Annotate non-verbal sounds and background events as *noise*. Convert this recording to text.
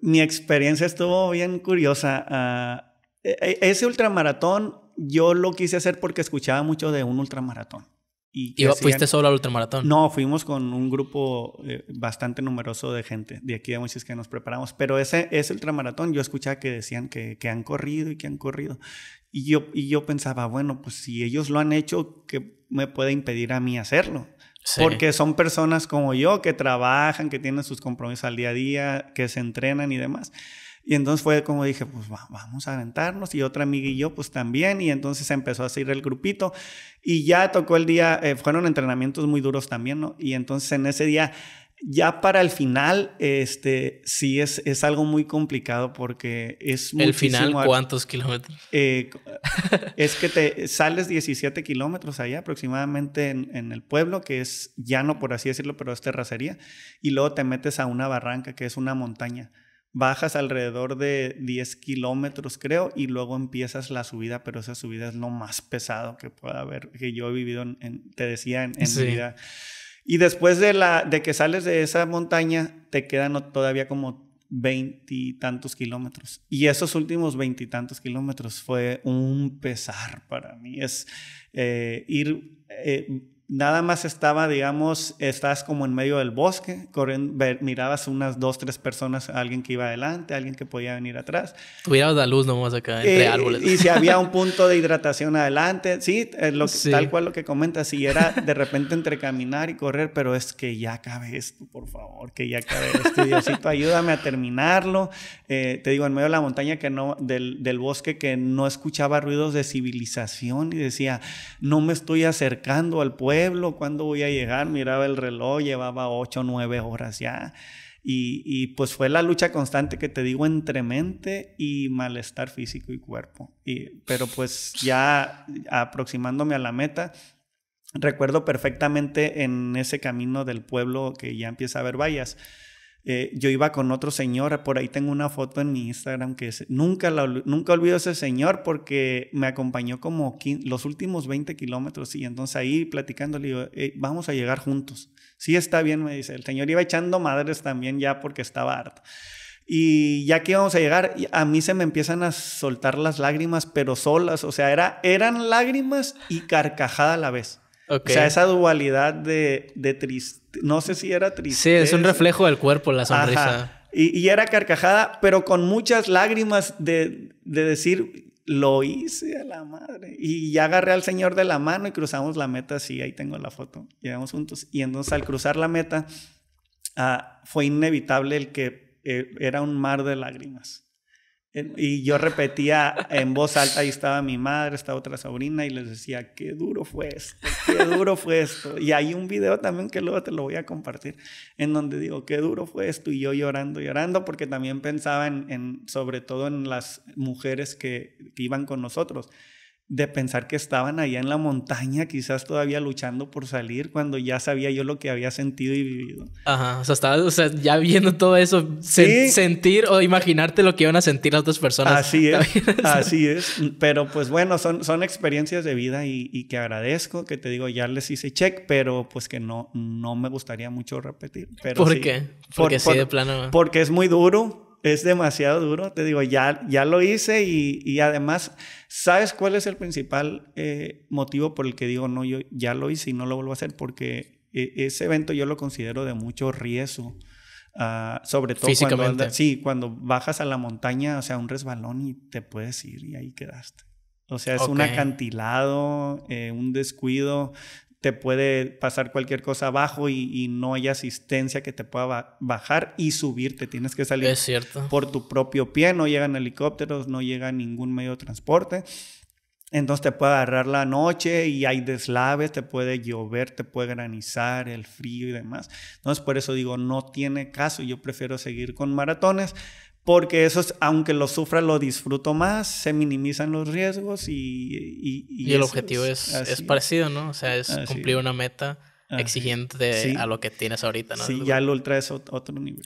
mi experiencia estuvo bien curiosa. Ah, e, e, ese ultramaratón yo lo quise hacer porque escuchaba mucho de un ultramaratón. ¿Y, fuiste solo al ultramaratón? No, fuimos con un grupo eh, bastante numeroso de gente de aquí de muchos que nos preparamos. Pero ese, ese ultramaratón yo escuchaba que decían que, han corrido y que han corrido. Y yo, y yo pensaba, bueno, pues si ellos lo han hecho, ¿qué me puede impedir a mí hacerlo? Porque son personas como yo que trabajan, que tienen sus compromisos al día a día, que se entrenan y demás. Y entonces fue como dije, pues vamos a aventarnos. Y otra amiga y yo, pues también. Y entonces empezó a seguir el grupito. Y ya tocó el día, eh, fueron entrenamientos muy duros también, ¿no? Y entonces en ese día ya para el final, este, sí es, es algo muy complicado porque es ¿El final cuántos kilómetros? Eh, *laughs* es que te sales 17 kilómetros allá aproximadamente en, el pueblo, que es llano por así decirlo, pero es terracería, y luego te metes a una barranca que es una montaña. Bajas alrededor de 10 kilómetros, creo, y luego empiezas la subida, pero esa subida es lo más pesado que pueda haber, que yo he vivido, en, te decía, en, mi vida y después de, la, de que sales de esa montaña, te quedan todavía como veintitantos kilómetros. Y esos últimos veintitantos kilómetros fue un pesar para mí. Es eh, ir eh, nada más estaba, digamos, estás como en medio del bosque, corriendo, mirabas unas dos, tres personas, alguien que iba adelante, alguien que podía venir atrás. Tuvieras la luz nomás acá, entre eh, árboles. Y si había un *laughs* punto de hidratación adelante, sí, tal cual lo que comentas, Y era de repente entre caminar y correr, pero es que ya acabe esto, por favor, que ya acabe esto, Diosito, ayúdame a terminarlo. Eh, te digo, en medio de la montaña que no, del, del bosque que no escuchaba ruidos de civilización y decía, no me estoy acercando al pueblo pueblo, ¿cuándo voy a llegar? Miraba el reloj, llevaba ocho, nueve horas ya. Y, pues fue la lucha constante que te digo entre mente y malestar físico y cuerpo. Y, pero pues ya aproximándome a la meta, recuerdo perfectamente en ese camino del pueblo que ya empieza a ver vallas eh, yo iba con otro señor, por ahí tengo una foto en mi Instagram que es, nunca, la, nunca olvido ese señor porque me acompañó como los últimos 20 kilómetros y entonces ahí platicando le digo, eh, vamos a llegar juntos. Sí, está bien, me dice. El señor iba echando madres también ya porque estaba harto. Y ya que íbamos a llegar, a mí se me empiezan a soltar las lágrimas, pero solas, o sea, era, eran lágrimas y carcajada a la vez. O sea, esa dualidad de, de triste, no sé si era triste. Sí, es un reflejo del cuerpo la sonrisa. Y, era carcajada, pero con muchas lágrimas de, decir, lo hice a la madre. Y ya agarré al señor de la mano y cruzamos la meta, sí, ahí tengo la foto, llegamos juntos. Y entonces al cruzar la meta, ah, fue inevitable el que eh, era un mar de lágrimas. Y yo repetía en voz alta, ahí estaba mi madre, estaba otra sobrina, y les decía, qué duro fue esto, qué duro fue esto. Y hay un video también que luego te lo voy a compartir, en donde digo, qué duro fue esto, y yo llorando, llorando, porque también pensaba en sobre todo en las mujeres que, que iban con nosotros de pensar que estaban allá en la montaña, quizás todavía luchando por salir, cuando ya sabía yo lo que había sentido y vivido. Ajá, o sea, estaba o sea, ya viendo todo eso, sentir o imaginarte lo que iban a sentir las otras personas. Así *laughs* es, así es. Pero pues bueno, son, son experiencias de vida y, y, que agradezco, que te digo, ya les hice check, pero pues que no, no me gustaría mucho repetir. Pero ¿Por qué? Porque por, de plano. Porque es muy duro, es demasiado duro. Te digo, ya, ya lo hice y, además, ¿sabes cuál es el principal eh, motivo por el que digo, no, yo ya lo hice y no lo vuelvo a hacer? Porque e, ese evento yo lo considero de mucho riesgo. Ah, sobre todo cuando, sí, cuando bajas a la montaña, o sea, un resbalón y te puedes ir y ahí quedaste. O sea, es un acantilado, eh, un descuido te puede pasar cualquier cosa abajo y, no hay asistencia que te pueda bajar y subirte. Tienes que salir por tu propio pie, no llegan helicópteros, no llega ningún medio de transporte. Entonces te puede agarrar la noche y hay deslaves, te puede llover, te puede granizar, el frío y demás. Entonces por eso digo, no tiene caso, yo prefiero seguir con maratones, porque eso es, aunque lo sufra, lo disfruto más, se minimizan los riesgos y... Y, y, el objetivo es, es, parecido, ¿no? O sea, es cumplir una meta exigente a lo que tienes ahorita, ¿no? Sí, ya el ultra es otro nivel.